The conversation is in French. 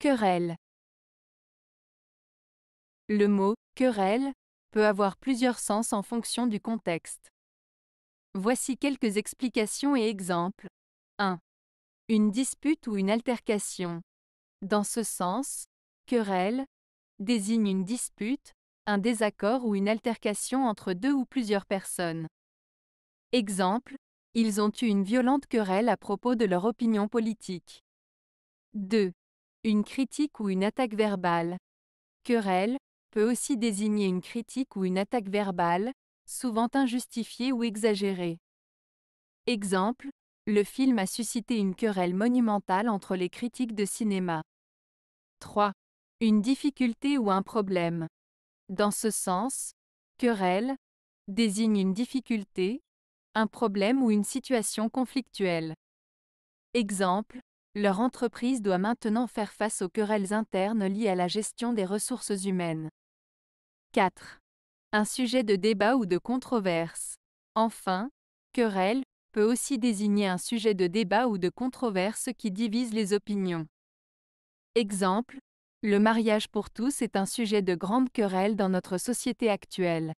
Querelle. Le mot querelle peut avoir plusieurs sens en fonction du contexte. Voici quelques explications et exemples. 1. Une dispute ou une altercation. Dans ce sens, querelle désigne une dispute, un désaccord ou une altercation entre deux ou plusieurs personnes. Exemple, ils ont eu une violente querelle à propos de leur opinion politique. 2. Une critique ou une attaque verbale. Querelle peut aussi désigner une critique ou une attaque verbale, souvent injustifiée ou exagérée. Exemple, le film a suscité une querelle monumentale entre les critiques de cinéma. 3. Une difficulté ou un problème. Dans ce sens, querelle désigne une difficulté, un problème ou une situation conflictuelle. Exemple, leur entreprise doit maintenant faire face aux querelles internes liées à la gestion des ressources humaines. 4. Un sujet de débat ou de controverse. Enfin, querelle peut aussi désigner un sujet de débat ou de controverse qui divise les opinions. Exemple, le mariage pour tous est un sujet de grande querelle dans notre société actuelle.